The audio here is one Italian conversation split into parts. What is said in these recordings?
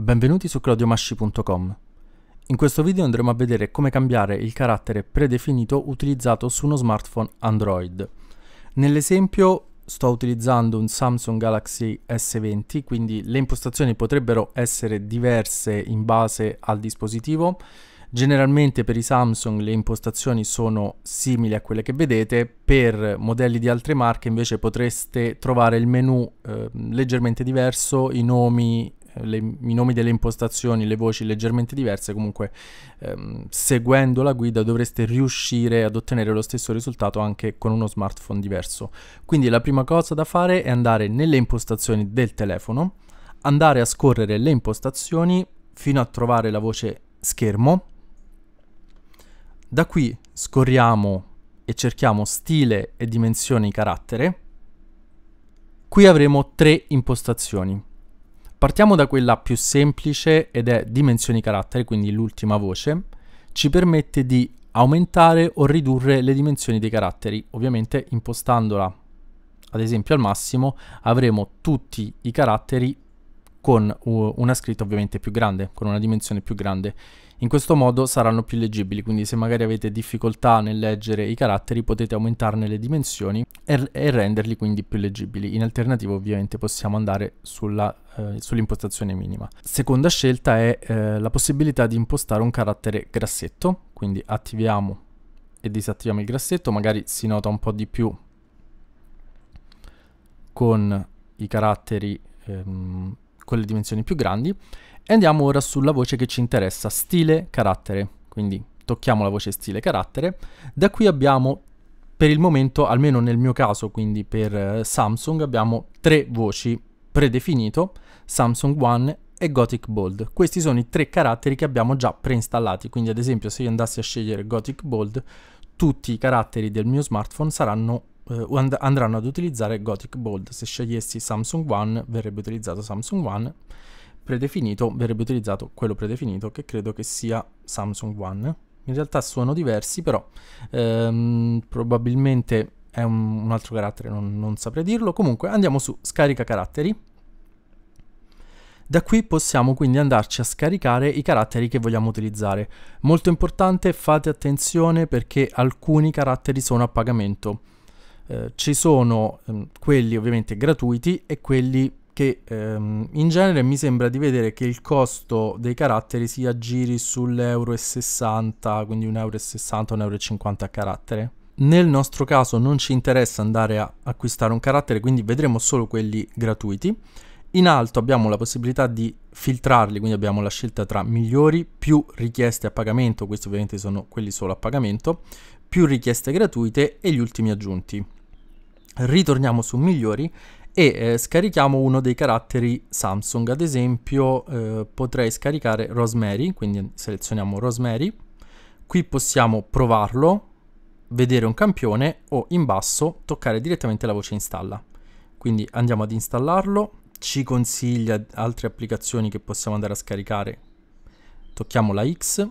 Benvenuti su claudiomasci.com. In questo video andremo a vedere come cambiare il carattere predefinito utilizzato su uno smartphone Android. Nell'esempio sto utilizzando un Samsung Galaxy S20, quindi le impostazioni potrebbero essere diverse in base al dispositivo. Generalmente per i Samsung le impostazioni sono simili a quelle che vedete, per modelli di altre marche invece potreste trovare il menu eh, leggermente diverso, i nomi le, i nomi delle impostazioni, le voci leggermente diverse, comunque ehm, seguendo la guida dovreste riuscire ad ottenere lo stesso risultato anche con uno smartphone diverso. Quindi la prima cosa da fare è andare nelle impostazioni del telefono, andare a scorrere le impostazioni fino a trovare la voce schermo. Da qui scorriamo e cerchiamo stile e dimensioni carattere. Qui avremo tre impostazioni. Partiamo da quella più semplice ed è dimensioni caratteri, quindi l'ultima voce, ci permette di aumentare o ridurre le dimensioni dei caratteri, ovviamente impostandola ad esempio al massimo avremo tutti i caratteri con una scritta ovviamente più grande, con una dimensione più grande. In questo modo saranno più leggibili, quindi se magari avete difficoltà nel leggere i caratteri potete aumentarne le dimensioni e, e renderli quindi più leggibili. In alternativa ovviamente possiamo andare sulla, eh, sull'impostazione minima. Seconda scelta è eh, la possibilità di impostare un carattere grassetto, quindi attiviamo e disattiviamo il grassetto, magari si nota un po' di più con i caratteri ehm, quelle dimensioni più grandi. E andiamo ora sulla voce che ci interessa, stile carattere. Quindi tocchiamo la voce stile carattere. Da qui abbiamo per il momento, almeno nel mio caso, quindi per eh, Samsung, abbiamo tre voci predefinito, Samsung One e Gothic Bold. Questi sono i tre caratteri che abbiamo già preinstallati, quindi ad esempio se io andassi a scegliere Gothic Bold, tutti i caratteri del mio smartphone saranno eh, and- andranno ad utilizzare Gothic Bold. Se scegliessi Samsung One verrebbe utilizzato Samsung One, predefinito verrebbe utilizzato quello predefinito che credo che sia Samsung One. In realtà sono diversi, però ehm, probabilmente è un, un altro carattere, non, non saprei dirlo. Comunque andiamo su scarica caratteri. Da qui possiamo quindi andarci a scaricare i caratteri che vogliamo utilizzare. Molto importante, fate attenzione perché alcuni caratteri sono a pagamento. Eh, ci sono ehm, quelli ovviamente gratuiti e quelli che ehm, in genere mi sembra di vedere che il costo dei caratteri si aggiri sull'euro e 60, quindi 1,60 euro, 1,50 euro a carattere. Nel nostro caso non ci interessa andare a acquistare un carattere, quindi vedremo solo quelli gratuiti. In alto abbiamo la possibilità di filtrarli, quindi abbiamo la scelta tra migliori, più richieste a pagamento, questi ovviamente sono quelli solo a pagamento, più richieste gratuite e gli ultimi aggiunti ritorniamo su migliori e eh, scarichiamo uno dei caratteri Samsung. Ad esempio eh, potrei scaricare Rosemary, quindi selezioniamo Rosemary. Qui possiamo provarlo, vedere un campione o in basso toccare direttamente la voce installa. Quindi andiamo ad installarlo, ci consiglia altre applicazioni che possiamo andare a scaricare. Tocchiamo la X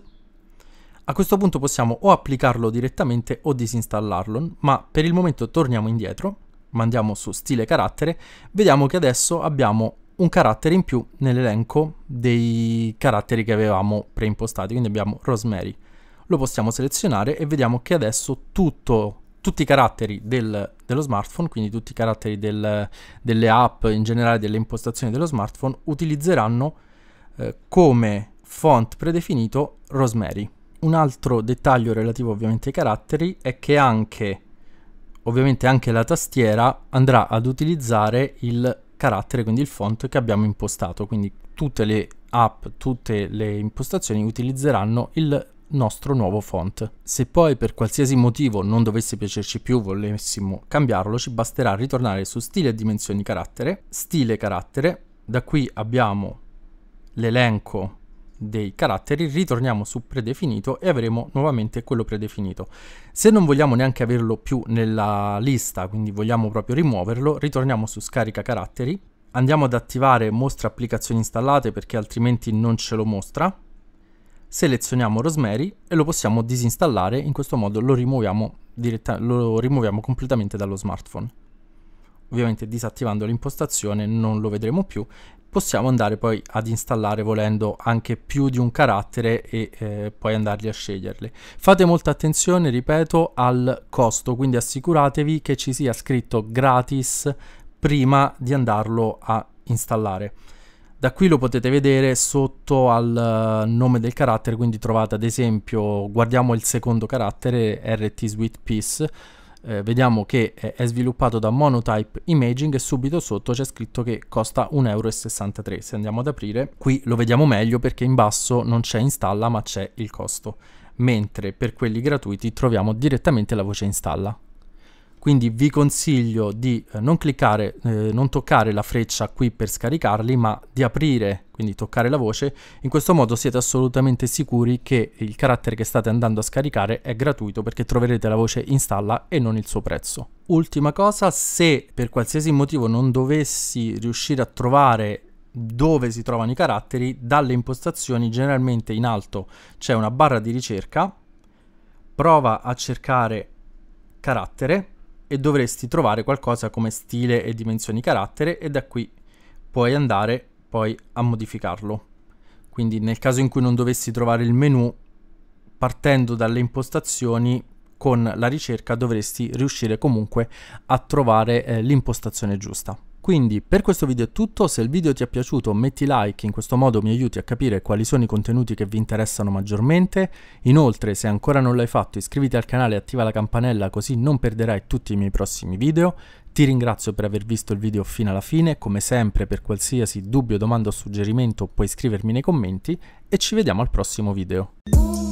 a questo punto possiamo o applicarlo direttamente o disinstallarlo, ma per il momento torniamo indietro, mandiamo su stile carattere, vediamo che adesso abbiamo un carattere in più nell'elenco dei caratteri che avevamo preimpostati, quindi abbiamo Rosemary. Lo possiamo selezionare e vediamo che adesso tutto, tutti i caratteri del, dello smartphone, quindi tutti i caratteri del, delle app, in generale delle impostazioni dello smartphone, utilizzeranno eh, come font predefinito Rosemary un altro dettaglio relativo ovviamente ai caratteri è che anche, ovviamente anche la tastiera andrà ad utilizzare il carattere, quindi il font che abbiamo impostato, quindi tutte le app, tutte le impostazioni utilizzeranno il nostro nuovo font. Se poi per qualsiasi motivo non dovesse piacerci più, volessimo cambiarlo, ci basterà ritornare su stile e dimensioni carattere, stile carattere, da qui abbiamo l'elenco dei caratteri, ritorniamo su predefinito e avremo nuovamente quello predefinito. Se non vogliamo neanche averlo più nella lista, quindi vogliamo proprio rimuoverlo, ritorniamo su scarica caratteri, andiamo ad attivare mostra applicazioni installate perché altrimenti non ce lo mostra, selezioniamo Rosemary e lo possiamo disinstallare, in questo modo lo rimuoviamo, diretta- lo rimuoviamo completamente dallo smartphone ovviamente disattivando l'impostazione non lo vedremo più possiamo andare poi ad installare volendo anche più di un carattere e eh, poi andarli a sceglierli. Fate molta attenzione, ripeto, al costo, quindi assicuratevi che ci sia scritto gratis prima di andarlo a installare. Da qui lo potete vedere sotto al eh, nome del carattere, quindi trovate ad esempio, guardiamo il secondo carattere, RT Sweet Peace, eh, vediamo che eh, è sviluppato da Monotype Imaging e subito sotto c'è scritto che costa 1,63 euro. Se andiamo ad aprire, qui lo vediamo meglio perché in basso non c'è installa ma c'è il costo, mentre per quelli gratuiti troviamo direttamente la voce installa quindi vi consiglio di eh, non cliccare, eh, non toccare la freccia qui per scaricarli, ma di aprire, quindi toccare la voce, in questo modo siete assolutamente sicuri che il carattere che state andando a scaricare è gratuito perché troverete la voce installa e non il suo prezzo. Ultima cosa, se per qualsiasi motivo non dovessi riuscire a trovare dove si trovano i caratteri, dalle impostazioni generalmente in alto c'è una barra di ricerca, prova a cercare carattere e dovresti trovare qualcosa come stile e dimensioni carattere e da qui puoi andare poi a modificarlo. Quindi nel caso in cui non dovessi trovare il menu, partendo dalle impostazioni con la ricerca dovresti riuscire comunque a trovare eh, l'impostazione giusta. Quindi per questo video è tutto, se il video ti è piaciuto metti like, in questo modo mi aiuti a capire quali sono i contenuti che vi interessano maggiormente, inoltre se ancora non l'hai fatto iscriviti al canale e attiva la campanella così non perderai tutti i miei prossimi video, ti ringrazio per aver visto il video fino alla fine, come sempre per qualsiasi dubbio, domanda o suggerimento puoi scrivermi nei commenti e ci vediamo al prossimo video.